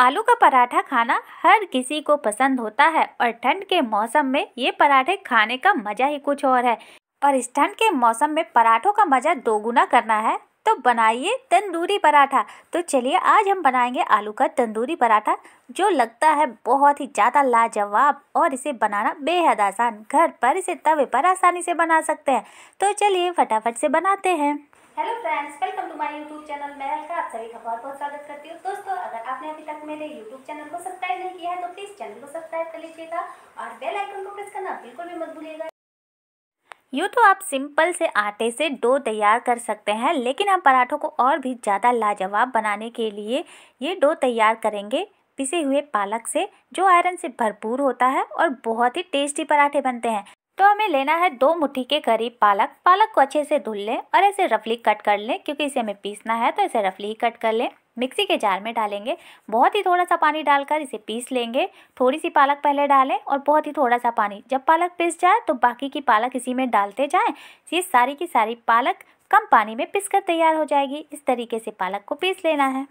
आलू का पराठा खाना हर किसी को पसंद होता है और ठंड के मौसम में ये पराठे खाने का मज़ा ही कुछ और है और इस ठंड के मौसम में पराठों का मज़ा दोगुना करना है तो बनाइए तंदूरी पराठा तो चलिए आज हम बनाएंगे आलू का तंदूरी पराठा जो लगता है बहुत ही ज़्यादा लाजवाब और इसे बनाना बेहद आसान घर पर इसे तवे पर आसानी से बना सकते हैं तो चलिए फटाफट से बनाते हैं hello friends welcome to my YouTube channel मैं अलका आप सभी का बहुत बहुत स्वागत करती हूँ दोस्तों अगर आपने अभी तक मेरे यूट्यूब चैनल को सब्सक्राइब नहीं किया है तो प्लीज़ चैनल को सब्सक्राइब कर लीजिएगा और बेल आइकन को प्रेस करना बिल्कुल भी मत भूलिएगा यूँ तो आप सिंपल से आटे से डो तैयार कर सकते हैं लेकिन आप पराठों को और भी ज़्यादा लाजवाब बनाने के लिए ये डो तैयार करेंगे पिसे हुए पालक से जो आयरन से भरपूर होता है और बहुत ही टेस्टी पराठे बनते हैं तो हमें लेना है दो मुट्ठी के करीब पालक पालक को अच्छे से धुल लें और ऐसे रफली कट कर लें क्योंकि इसे हमें पीसना है तो ऐसे रफली ही कट कर लें मिक्सी के जार में डालेंगे बहुत ही थोड़ा सा पानी डालकर इसे पीस लेंगे थोड़ी सी पालक पहले डालें और बहुत ही थोड़ा सा पानी जब पालक पीस जाए तो बाकी की पालक इसी में डालते जाएँ ये सारी की सारी पालक कम पानी में पिस कर तैयार हो जाएगी इस तरीके से पालक को पीस लेना है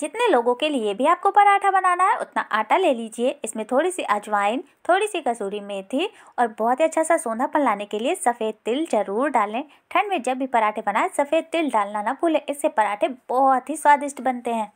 जितने लोगों के लिए भी आपको पराठा बनाना है उतना आटा ले लीजिए इसमें थोड़ी सी अजवाइन थोड़ी सी कसूरी मेथी और बहुत ही अच्छा सा पन लाने के लिए सफ़ेद तिल जरूर डालें ठंड में जब भी पराठे बनाएं सफ़ेद तिल डालना ना भूलें इससे पराठे बहुत ही स्वादिष्ट बनते हैं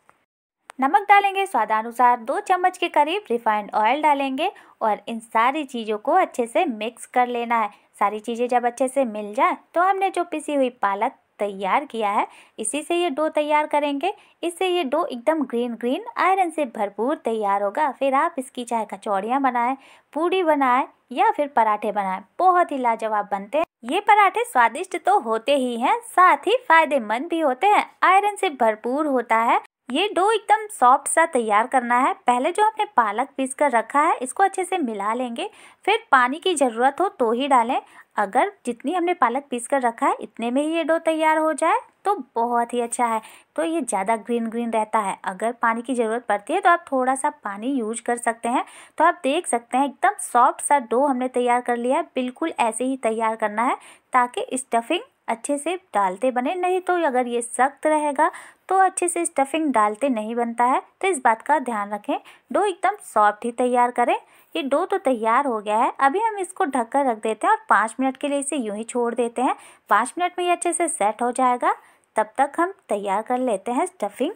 नमक डालेंगे स्वादानुसार दो चम्मच के करीब रिफाइंड ऑयल डालेंगे और इन सारी चीज़ों को अच्छे से मिक्स कर लेना है सारी चीज़ें जब अच्छे से मिल जाए तो हमने जो पिसी हुई पालक तैयार किया है इसी से ये डो तैयार करेंगे इससे ये डो एकदम ग्रीन ग्रीन आयरन से भरपूर तैयार होगा फिर आप इसकी चाहे कचौड़ियाँ बनाएं पूड़ी बनाएं या फिर पराठे बनाएं बहुत ही लाजवाब बनते हैं ये पराठे स्वादिष्ट तो होते ही हैं साथ ही फायदेमंद भी होते हैं आयरन से भरपूर होता है ये डो एकदम सॉफ्ट सा तैयार करना है पहले जो हमने पालक पीस कर रखा है इसको अच्छे से मिला लेंगे फिर पानी की ज़रूरत हो तो ही डालें अगर जितनी हमने पालक पीस कर रखा है इतने में ही ये डो तैयार हो जाए तो बहुत ही अच्छा है तो ये ज़्यादा ग्रीन ग्रीन रहता है अगर पानी की ज़रूरत पड़ती है तो आप थोड़ा सा पानी यूज कर सकते हैं तो आप देख सकते हैं एकदम सॉफ्ट सा डो हमने तैयार कर लिया है बिल्कुल ऐसे ही तैयार करना है ताकि स्टफिंग अच्छे से डालते बने नहीं तो अगर ये सख्त रहेगा तो अच्छे से स्टफिंग डालते नहीं बनता है तो इस बात का ध्यान रखें डो एकदम सॉफ्ट ही तैयार करें ये डो तो तैयार हो गया है अभी हम इसको ढक कर रख देते हैं और पाँच मिनट के लिए इसे यूँ ही छोड़ देते हैं पाँच मिनट में ये अच्छे से सेट हो जाएगा तब तक हम तैयार कर लेते हैं स्टफिंग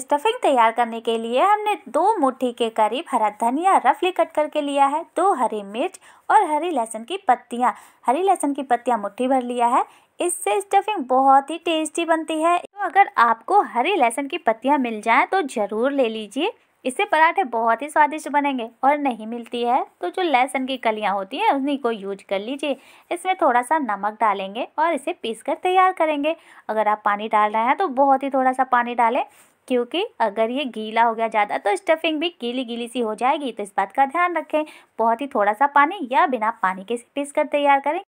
स्टफिंग तैयार करने के लिए हमने दो मुट्ठी के करीब हरा धनिया रफली कट करके लिया है दो हरी मिर्च और हरी लहसुन की पत्तियाँ हरी लहसुन की पत्तियाँ मुट्ठी भर लिया है इससे स्टफिंग बहुत ही टेस्टी बनती है तो अगर आपको हरी लहसुन की पत्तियाँ मिल जाएँ तो ज़रूर ले लीजिए इससे पराठे बहुत ही स्वादिष्ट बनेंगे और नहीं मिलती है तो जो लहसुन की कलियाँ होती हैं उन्हीं को यूज कर लीजिए इसमें थोड़ा सा नमक डालेंगे और इसे पीस कर तैयार करेंगे अगर आप पानी डाल रहे हैं तो बहुत ही थोड़ा सा पानी डालें क्योंकि अगर ये गीला हो गया ज़्यादा तो स्टफिंग भी गीली गीली सी हो जाएगी तो इस बात का ध्यान रखें बहुत ही थोड़ा सा पानी या बिना पानी के पीस कर तैयार करें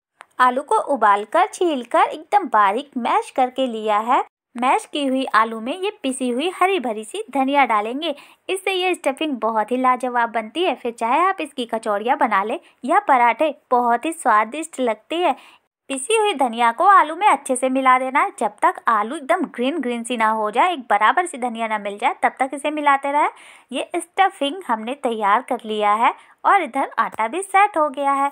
आलू को उबाल कर छील कर एकदम बारीक मैश करके लिया है मैश की हुई आलू में ये पिसी हुई हरी भरी सी धनिया डालेंगे इससे ये स्टफिंग बहुत ही लाजवाब बनती है फिर चाहे आप इसकी कचौड़ियाँ बना लें या पराठे बहुत ही स्वादिष्ट लगती है पिसी हुई धनिया को आलू में अच्छे से मिला देना है जब तक आलू एकदम ग्रीन ग्रीन सी ना हो जाए एक बराबर सी धनिया ना मिल जाए तब तक इसे मिलाते रहे ये स्टफिंग हमने तैयार कर लिया है और इधर आटा भी सेट हो गया है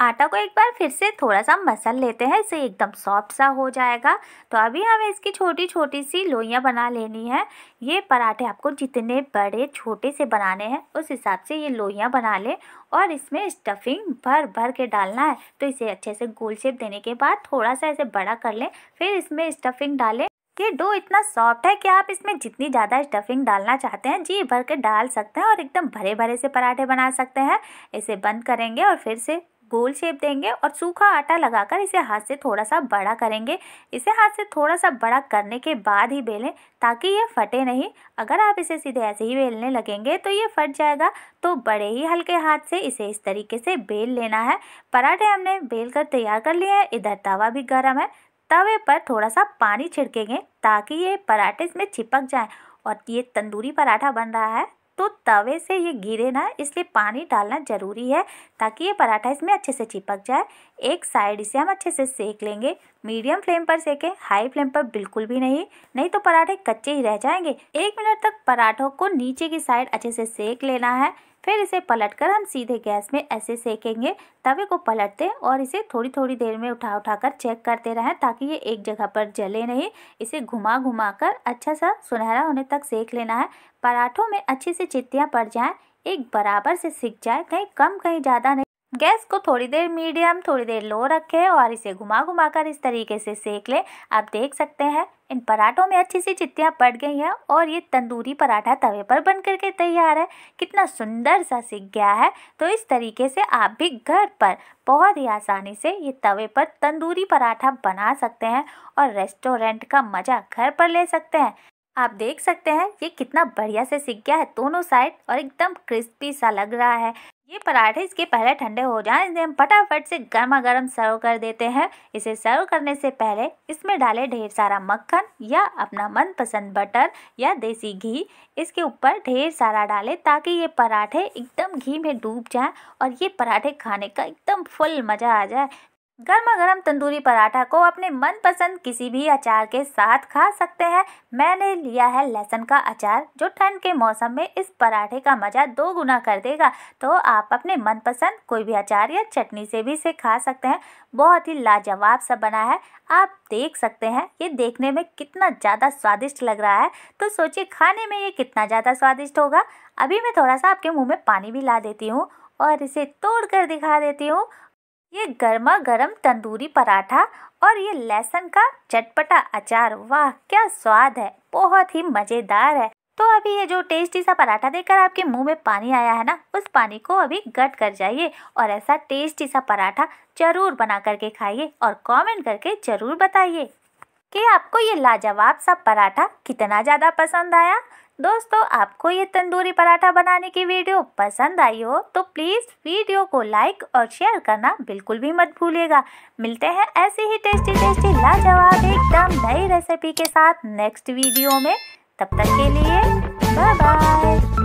आटा को एक बार फिर से थोड़ा सा मसल लेते हैं इसे एकदम सॉफ्ट सा हो जाएगा तो अभी हमें इसकी छोटी छोटी सी लोइयाँ बना लेनी है ये पराठे आपको जितने बड़े छोटे से बनाने हैं उस हिसाब से ये लोइयाँ बना लें और इसमें स्टफिंग भर भर के डालना है तो इसे अच्छे से गोल शेप देने के बाद थोड़ा सा इसे बड़ा कर लें फिर इसमें स्टफिंग डालें ये डो इतना सॉफ्ट है कि आप इसमें जितनी ज़्यादा स्टफिंग डालना चाहते हैं जी भर के डाल सकते हैं और एकदम भरे भरे से पराठे बना सकते हैं इसे बंद करेंगे और फिर से गोल शेप देंगे और सूखा आटा लगाकर इसे हाथ से थोड़ा सा बड़ा करेंगे इसे हाथ से थोड़ा सा बड़ा करने के बाद ही बेलें ताकि ये फटे नहीं अगर आप इसे सीधे ऐसे ही बेलने लगेंगे तो ये फट जाएगा तो बड़े ही हल्के हाथ से इसे इस तरीके से बेल लेना है पराठे हमने बेल कर तैयार कर लिए हैं इधर तवा भी गर्म है तवे पर थोड़ा सा पानी छिड़केंगे ताकि ये पराठे इसमें चिपक जाए और ये तंदूरी पराठा बन रहा है तो तवे से ये गिरे ना इसलिए पानी डालना ज़रूरी है ताकि ये पराठा इसमें अच्छे से चिपक जाए एक साइड इसे हम अच्छे से सेक लेंगे मीडियम फ्लेम पर सेकें हाई फ्लेम पर बिल्कुल भी नहीं नहीं तो पराठे कच्चे ही रह जाएंगे एक मिनट तक पराठों को नीचे की साइड अच्छे से सेक लेना है फिर इसे पलटकर हम सीधे गैस में ऐसे सेकेंगे तवे को पलटते और इसे थोड़ी थोड़ी देर में उठा उठा कर चेक करते रहें ताकि ये एक जगह पर जले नहीं इसे घुमा घुमा कर अच्छा सा सुनहरा होने तक सेक लेना है पराठों में अच्छी सी चित्तियाँ पड़ जाएँ एक बराबर से सीख जाए कहीं कम कहीं ज़्यादा नहीं गैस को थोड़ी देर मीडियम थोड़ी देर लो रखें और इसे घुमा घुमा कर इस तरीके से सेक लें आप देख सकते हैं इन पराठों में अच्छी सी चित्तियाँ पड़ गई हैं और ये तंदूरी पराठा तवे पर बन करके तैयार है कितना सुंदर सा सीख गया है तो इस तरीके से आप भी घर पर बहुत ही आसानी से ये तवे पर तंदूरी पराठा बना सकते हैं और रेस्टोरेंट का मज़ा घर पर ले सकते हैं आप देख सकते हैं ये कितना बढ़िया से सीख गया है दोनों साइड और एकदम क्रिस्पी सा लग रहा है ये पराठे इसके पहले ठंडे हो जाने से हम फटाफट से गर्मा गर्म सर्व कर देते हैं इसे सर्व करने से पहले इसमें डालें ढेर सारा मक्खन या अपना मनपसंद बटर या देसी घी इसके ऊपर ढेर सारा डालें ताकि ये पराठे एकदम घी में डूब जाएं और ये पराठे खाने का एकदम फुल मज़ा आ जाए गर्मा गर्म तंदूरी पराठा को अपने मनपसंद किसी भी अचार के साथ खा सकते हैं मैंने लिया है लहसुन का अचार जो ठंड के मौसम में इस पराठे का मज़ा दो गुना कर देगा तो आप अपने मनपसंद कोई भी अचार या चटनी से भी इसे खा सकते हैं बहुत ही लाजवाब सा बना है आप देख सकते हैं ये देखने में कितना ज़्यादा स्वादिष्ट लग रहा है तो सोचिए खाने में ये कितना ज़्यादा स्वादिष्ट होगा अभी मैं थोड़ा सा आपके मुँह में पानी भी ला देती हूँ और इसे तोड़ कर दिखा देती हूँ ये गर्मा गर्म तंदूरी पराठा और ये लहसुन का चटपटा अचार वाह क्या स्वाद है बहुत ही मज़ेदार है तो अभी ये जो टेस्टी सा पराठा देकर आपके मुंह में पानी आया है ना उस पानी को अभी गट कर जाइए और ऐसा टेस्टी सा पराठा ज़रूर बना करके खाइए और कमेंट करके ज़रूर बताइए कि आपको ये लाजवाब सा पराठा कितना ज़्यादा पसंद आया दोस्तों आपको ये तंदूरी पराठा बनाने की वीडियो पसंद आई हो तो प्लीज़ वीडियो को लाइक और शेयर करना बिल्कुल भी मत भूलिएगा मिलते हैं ऐसी ही टेस्टी टेस्टी लाजवाब एकदम नई रेसिपी के साथ नेक्स्ट वीडियो में तब तक के लिए बाय बाय